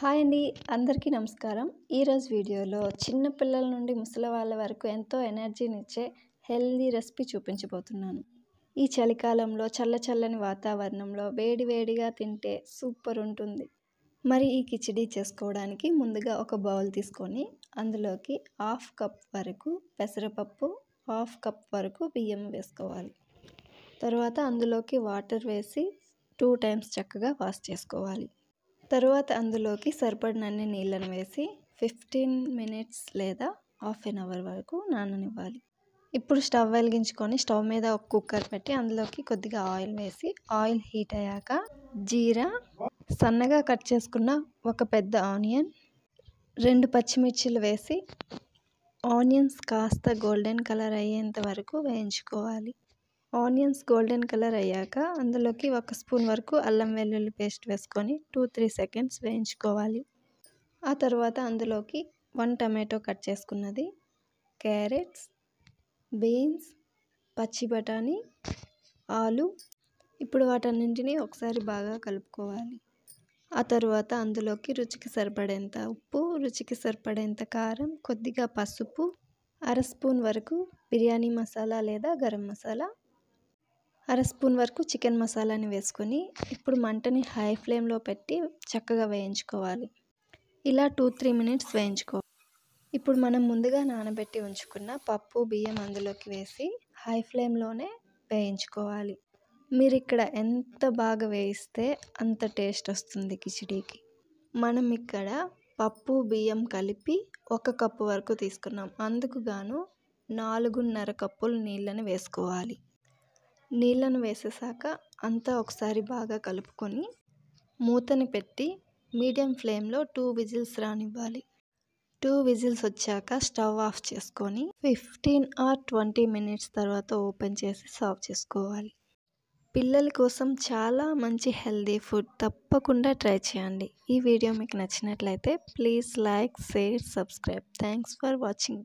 hi అండి అందరికీ నమస్కారం ఈరోజు వీడియోలో చిన్నపిల్లల నుండి ముసలి వాళ్ళ వరకు ఎంతో ఎనర్జీనిచ్చే హెల్దీ రెసిపీ చూపించబోతున్నాను ఈ చలికాలంలో చల్ల చల్లని వాతావరణంలో వేడి తింటే సూపర్ ఉంటుంది మరి ఈ కిచిడీ చేసుకోవడానికి ముందుగా ఒక బౌల్ తీసుకొని అందులోకి హాఫ్ కప్ వరకు పెసరపప్పు హాఫ్ కప్ వరకు బియ్యం వేసుకోవాలి తర్వాత అందులోకి వాటర్ వేసి టూ టైమ్స్ చక్కగా వాష్ చేసుకోవాలి తరువాత అందులోకి సరిపడినన్ని నీళ్ళను వేసి ఫిఫ్టీన్ మినిట్స్ లేదా హాఫ్ ఎన్ అవర్ వరకు నాననివ్వాలి ఇప్పుడు స్టవ్ వెలిగించుకొని స్టవ్ మీద ఒక కుక్కర్ పెట్టి అందులోకి కొద్దిగా ఆయిల్ వేసి ఆయిల్ హీట్ అయ్యాక జీరా సన్నగా కట్ చేసుకున్న ఒక పెద్ద ఆనియన్ రెండు పచ్చిమిర్చిలు వేసి ఆనియన్స్ కాస్త గోల్డెన్ కలర్ అయ్యేంత వరకు వేయించుకోవాలి ఆనియన్స్ గోల్డెన్ కలర్ అయ్యాక అందులోకి ఒక స్పూన్ వరకు అల్లం వెల్లుల్లి పేస్ట్ వేసుకొని టూ త్రీ సెకండ్స్ వేయించుకోవాలి ఆ తర్వాత అందులోకి వన్ టమాటో కట్ చేసుకున్నది క్యారెట్స్ బీన్స్ పచ్చి బఠానీ ఆలు ఇప్పుడు వాటన్నింటినీ ఒకసారి బాగా కలుపుకోవాలి ఆ తర్వాత అందులోకి రుచికి సరిపడేంత ఉప్పు రుచికి సరిపడేంత కారం కొద్దిగా పసుపు అర స్పూన్ వరకు బిర్యానీ మసాలా లేదా గరం మసాలా అర స్పూన్ వరకు చికెన్ మసాలాని వేసుకొని ఇప్పుడు మంటని హై ఫ్లేమ్లో పెట్టి చక్కగా వేయించుకోవాలి ఇలా టూ త్రీ మినిట్స్ వేయించుకో ఇప్పుడు మనం ముందుగా నానబెట్టి ఉంచుకున్న పప్పు బియ్యం అందులోకి వేసి హై ఫ్లేమ్లోనే వేయించుకోవాలి మీరు ఇక్కడ ఎంత బాగా వేయిస్తే అంత టేస్ట్ వస్తుంది కిచిడీకి మనం ఇక్కడ పప్పు బియ్యం కలిపి ఒక కప్పు వరకు తీసుకున్నాం అందుకు గాను నాలుగున్నర కప్పులు నీళ్ళని వేసుకోవాలి నీళ్ళను వేసేసాక అంతా ఒకసారి బాగా కలుపుకొని మూతని పెట్టి మీడియం ఫ్లేమ్లో టూ విజిల్స్ రానివ్వాలి టూ విజిల్స్ వచ్చాక స్టవ్ ఆఫ్ చేసుకొని ఫిఫ్టీన్ ఆర్ ట్వంటీ మినిట్స్ తర్వాత ఓపెన్ చేసి సర్వ్ చేసుకోవాలి పిల్లల కోసం చాలా మంచి హెల్దీ ఫుడ్ తప్పకుండా ట్రై చేయండి ఈ వీడియో మీకు నచ్చినట్లయితే please like share subscribe thanks for watching